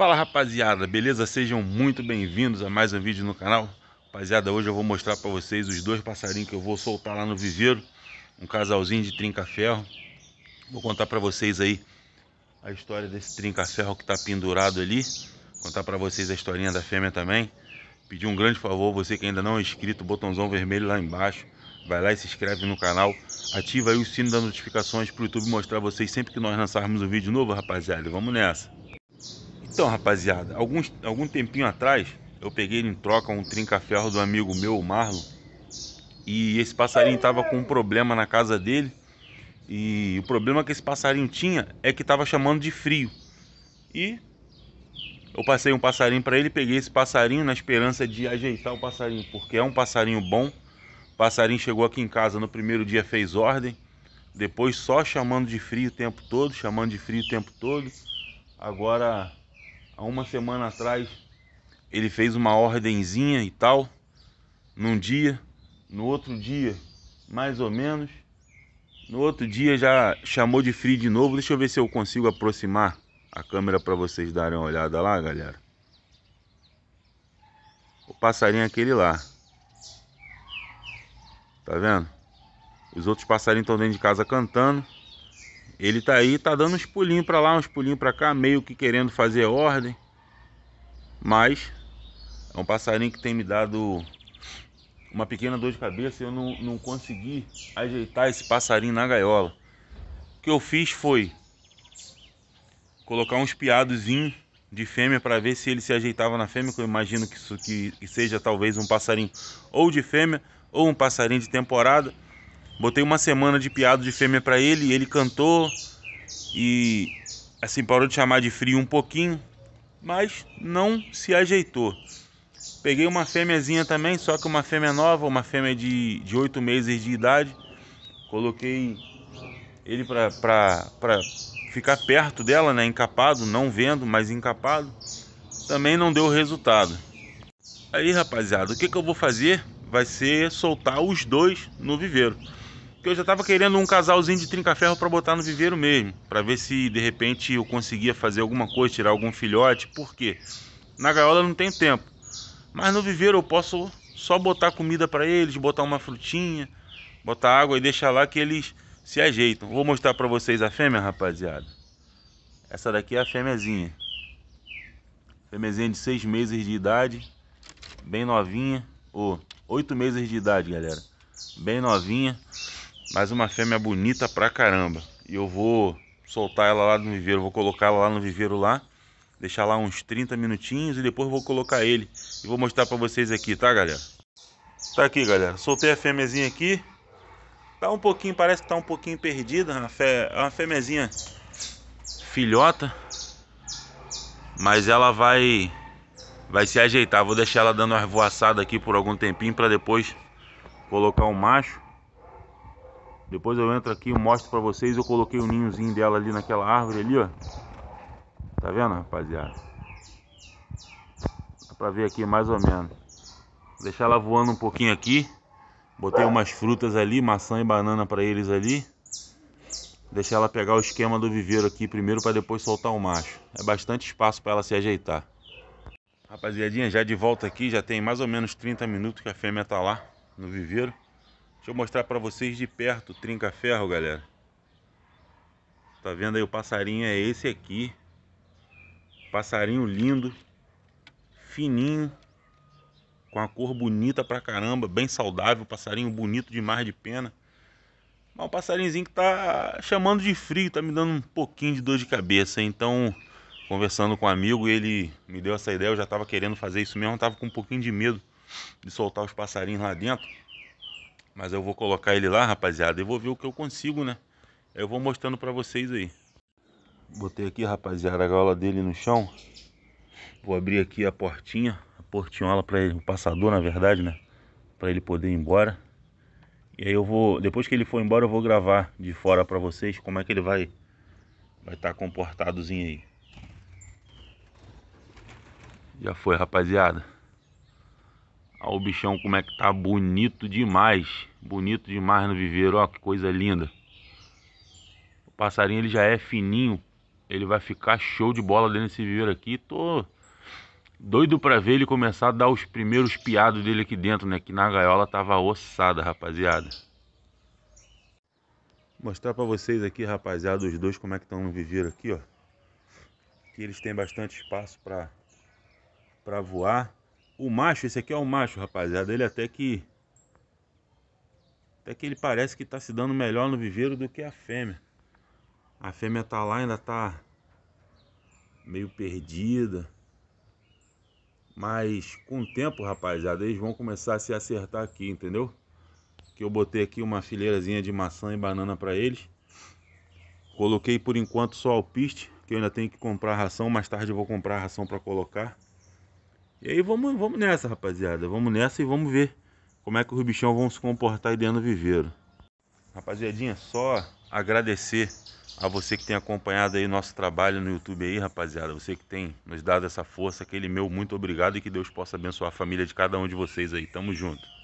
Fala rapaziada, beleza? Sejam muito bem-vindos a mais um vídeo no canal. Rapaziada, hoje eu vou mostrar para vocês os dois passarinhos que eu vou soltar lá no viveiro. Um casalzinho de trinca-ferro. Vou contar para vocês aí a história desse trinca-ferro que está pendurado ali. contar para vocês a historinha da fêmea também. Pedir um grande favor, você que ainda não é inscrito, botãozão vermelho lá embaixo. Vai lá e se inscreve no canal. Ativa aí o sino das notificações para o YouTube mostrar a vocês sempre que nós lançarmos um vídeo novo, rapaziada. Vamos nessa! Então, rapaziada, alguns, algum tempinho atrás eu peguei em troca um trinca-ferro do amigo meu, o Marlon. E esse passarinho tava com um problema na casa dele. E o problema que esse passarinho tinha é que tava chamando de frio. E eu passei um passarinho para ele, peguei esse passarinho na esperança de ajeitar o passarinho, porque é um passarinho bom. O passarinho chegou aqui em casa no primeiro dia, fez ordem. Depois só chamando de frio o tempo todo, chamando de frio o tempo todo. Agora há uma semana atrás ele fez uma ordenzinha e tal, num dia, no outro dia, mais ou menos, no outro dia já chamou de frio de novo. Deixa eu ver se eu consigo aproximar a câmera para vocês darem uma olhada lá, galera. O passarinho é aquele lá. Tá vendo? Os outros passarinhos estão dentro de casa cantando. Ele tá aí, tá dando uns pulinhos para lá, uns pulinhos para cá, meio que querendo fazer ordem. Mas é um passarinho que tem me dado uma pequena dor de cabeça e eu não, não consegui ajeitar esse passarinho na gaiola. O que eu fiz foi colocar uns piadozinhos de fêmea para ver se ele se ajeitava na fêmea, que eu imagino que isso que, que seja talvez um passarinho ou de fêmea ou um passarinho de temporada. Botei uma semana de piado de fêmea para ele, ele cantou e assim parou de chamar de frio um pouquinho, mas não se ajeitou. Peguei uma fêmeazinha também, só que uma fêmea nova, uma fêmea de, de meses de idade. Coloquei ele para ficar perto dela, né? Encapado, não vendo, mas encapado. Também não deu resultado. Aí, rapaziada, o que, que eu vou fazer vai ser soltar os dois no viveiro que eu já tava querendo um casalzinho de trinca-ferro para botar no viveiro mesmo, para ver se de repente eu conseguia fazer alguma coisa, tirar algum filhote, porque na gaiola não tem tempo. Mas no viveiro eu posso só botar comida para eles, botar uma frutinha, botar água e deixar lá que eles se ajeitam. Vou mostrar para vocês a fêmea, rapaziada. Essa daqui é a fêmeazinha. Fêmeazinha de seis meses de idade, bem novinha, ou oh, meses de idade, galera. Bem novinha. Mas uma fêmea bonita pra caramba. E eu vou soltar ela lá no viveiro, vou colocar ela lá no viveiro lá, deixar lá uns 30 minutinhos e depois vou colocar ele e vou mostrar para vocês aqui, tá, galera? Tá aqui, galera. Soltei a fêmeazinha aqui. Tá um pouquinho, parece que tá um pouquinho perdida, É uma fêmeazinha filhota. Mas ela vai vai se ajeitar. Vou deixar ela dando uma voaçada aqui por algum tempinho para depois colocar um macho. Depois eu entro aqui e mostro para vocês. Eu coloquei o um ninhozinho dela ali naquela árvore ali, ó. Tá vendo, rapaziada? Dá pra ver aqui mais ou menos. Vou deixar ela voando um pouquinho aqui. Botei umas frutas ali, maçã e banana para eles ali. Deixar ela pegar o esquema do viveiro aqui primeiro para depois soltar o macho. É bastante espaço para ela se ajeitar. Rapaziadinha, já de volta aqui, já tem mais ou menos 30 minutos que a fêmea tá lá no viveiro. Deixa eu mostrar para vocês de perto o trinca-ferro, galera. Tá vendo aí o passarinho? É esse aqui. Passarinho lindo, fininho, com a cor bonita pra caramba, bem saudável, passarinho bonito demais de pena. Mas um passarinhozinho que tá chamando de frio, tá me dando um pouquinho de dor de cabeça. Então, conversando com um amigo, ele me deu essa ideia, eu já tava querendo fazer isso mesmo, tava com um pouquinho de medo de soltar os passarinhos lá dentro. Mas eu vou colocar ele lá, rapaziada, e vou ver o que eu consigo, né? Eu vou mostrando pra vocês aí. Botei aqui, rapaziada, a gaiola dele no chão. Vou abrir aqui a portinha, a portinhola para ele, o passador, na verdade, né? Para ele poder ir embora. E aí eu vou, depois que ele for embora, eu vou gravar de fora para vocês como é que ele vai vai estar tá comportadozinho aí. Já foi, rapaziada. Olha o bichão como é que tá bonito demais. Bonito demais no viveiro, ó, que coisa linda. O passarinho ele já é fininho. Ele vai ficar show de bola dentro desse viveiro aqui. Tô doido pra ver ele começar a dar os primeiros piados dele aqui dentro, né? Que na gaiola tava ossada, rapaziada. Mostrar pra vocês aqui, rapaziada, os dois como é que estão no viveiro aqui, ó. Que eles têm bastante espaço pra, pra voar. O macho, esse aqui é o macho, rapaziada. Ele até que. Até que ele parece que tá se dando melhor no viveiro do que a fêmea. A fêmea tá lá, ainda tá meio perdida. Mas com o tempo, rapaziada, eles vão começar a se acertar aqui, entendeu? Que eu botei aqui uma fileirazinha de maçã e banana para eles. Coloquei por enquanto só alpiste, que eu ainda tenho que comprar ração. Mais tarde eu vou comprar ração para colocar. E aí vamos, vamos nessa, rapaziada. Vamos nessa e vamos ver como é que os bichão vão se comportar aí dentro do viveiro. Rapaziadinha, só agradecer a você que tem acompanhado aí nosso trabalho no YouTube aí, rapaziada. Você que tem nos dado essa força, aquele meu muito obrigado e que Deus possa abençoar a família de cada um de vocês aí. Tamo junto.